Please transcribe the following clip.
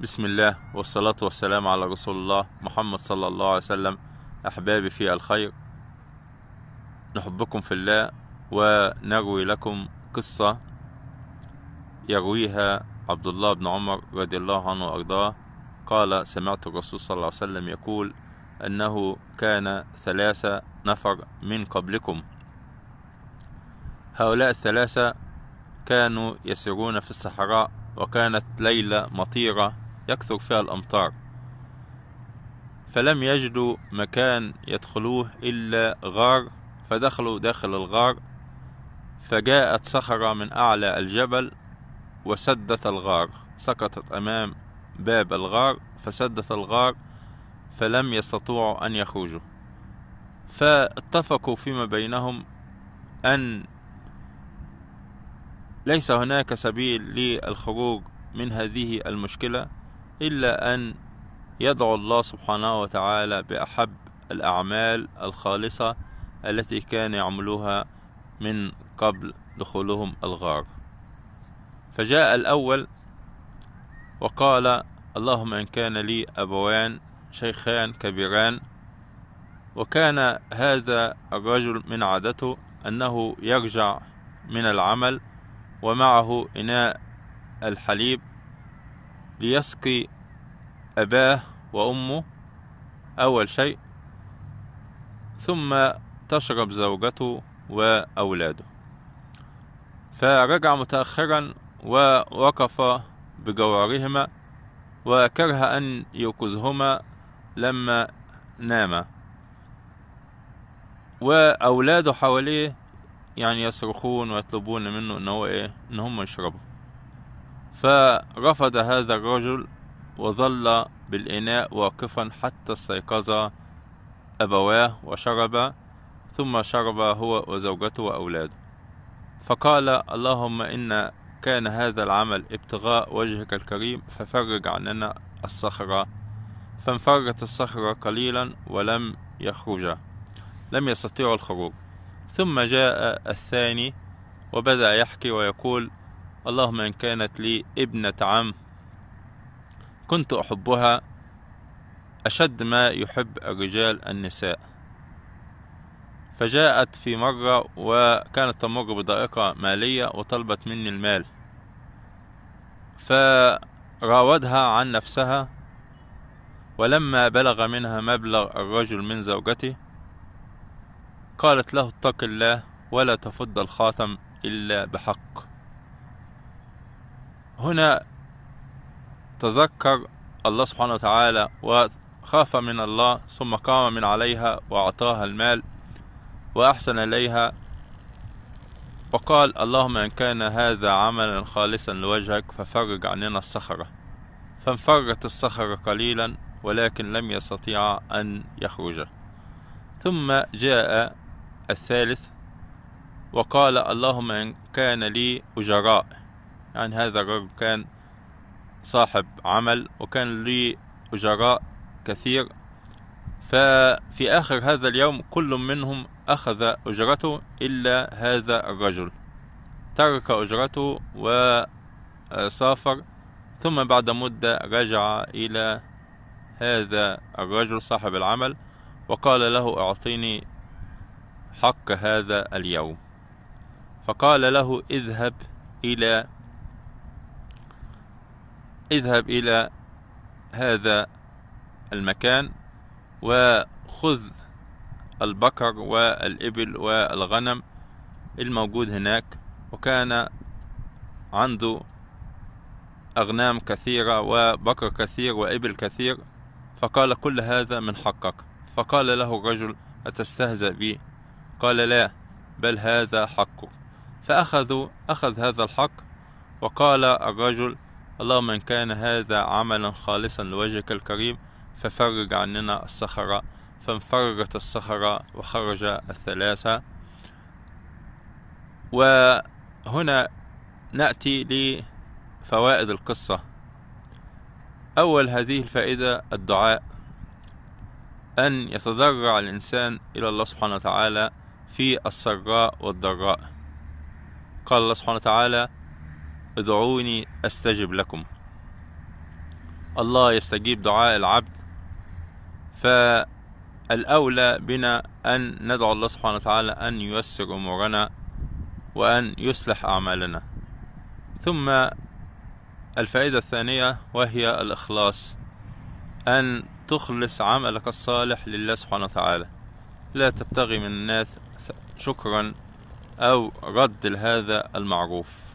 بسم الله والصلاة والسلام على رسول الله محمد صلى الله عليه وسلم أحبابي في الخير نحبكم في الله ونروي لكم قصة يرويها عبد الله بن عمر رضي الله عنه وأرضاه قال سمعت الرسول صلى الله عليه وسلم يقول أنه كان ثلاثة نفر من قبلكم هؤلاء الثلاثة كانوا يسيرون في الصحراء وكانت ليلة مطيرة يكثر فيها الأمطار فلم يجدوا مكان يدخلوه إلا غار فدخلوا داخل الغار فجاءت صخرة من أعلى الجبل وسدت الغار سقطت أمام باب الغار فسدت الغار فلم يستطيعوا أن يخرجوا فاتفقوا فيما بينهم أن ليس هناك سبيل للخروج من هذه المشكلة إلا أن يدعو الله سبحانه وتعالى بأحب الأعمال الخالصة التي كان يعملوها من قبل دخولهم الغار فجاء الأول وقال اللهم إن كان لي أبوان شيخان كبيران وكان هذا الرجل من عادته أنه يرجع من العمل ومعه إناء الحليب ليسقي أباه وأمه أول شيء ثم تشرب زوجته وأولاده فرجع متأخرا ووقف بجوارهما وكره أن يوقظهما لما ناما وأولاده حواليه يعني يصرخون ويطلبون منه إن هو إيه إن هم يشربوا فرفض هذا الرجل وظل بالإناء واقفا حتى استيقظ أبواه وشرب ثم شرب هو وزوجته وأولاده فقال اللهم إن كان هذا العمل ابتغاء وجهك الكريم ففرج عننا الصخرة فانفرت الصخرة قليلا ولم يخرج لم يستطيع الخروج ثم جاء الثاني وبدأ يحكي ويقول اللهم إن كانت لي ابنة عم كنت أحبها أشد ما يحب الرجال النساء فجاءت في مرة وكانت تمر بضائقة مالية وطلبت مني المال فراودها عن نفسها ولما بلغ منها مبلغ الرجل من زوجته قالت له اتق الله ولا تفض الخاتم إلا بحق هنا تذكر الله سبحانه وتعالى وخاف من الله ثم قام من عليها وأعطاها المال وأحسن إليها وقال اللهم إن كان هذا عملا خالصا لوجهك ففرج عننا الصخرة فانفرت الصخرة قليلا ولكن لم يستطيع أن يخرج ثم جاء الثالث وقال اللهم إن كان لي أجراء يعني هذا الرجل كان صاحب عمل وكان لي أجراء كثير ففي آخر هذا اليوم كل منهم أخذ أجرته إلا هذا الرجل ترك أجرته وسافر ثم بعد مدة رجع إلى هذا الرجل صاحب العمل وقال له أعطيني حق هذا اليوم فقال له اذهب إلى اذهب إلى هذا المكان وخذ البقر والإبل والغنم الموجود هناك وكان عنده أغنام كثيرة وبقر كثير وإبل كثير فقال كل هذا من حقك فقال له الرجل أتستهزأ بي قال لا بل هذا حقك فأخذوا أخذ هذا الحق وقال الرجل اللهم إن كان هذا عملا خالصا لوجهك الكريم ففرج عننا الصخرة فانفرجت الصخرة وخرج الثلاثة وهنا نأتي لفوائد القصة أول هذه الفائدة الدعاء أن يتضرع الإنسان إلى الله سبحانه وتعالى في السراء والضراء قال الله سبحانه وتعالى ادعوني استجب لكم الله يستجيب دعاء العبد فالأولى بنا أن ندعو الله سبحانه وتعالى أن ييسر أمورنا وأن يصلح أعمالنا ثم الفائدة الثانية وهي الإخلاص أن تخلص عملك الصالح لله سبحانه وتعالى لا تبتغي من الناس شكرا أو رد لهذا المعروف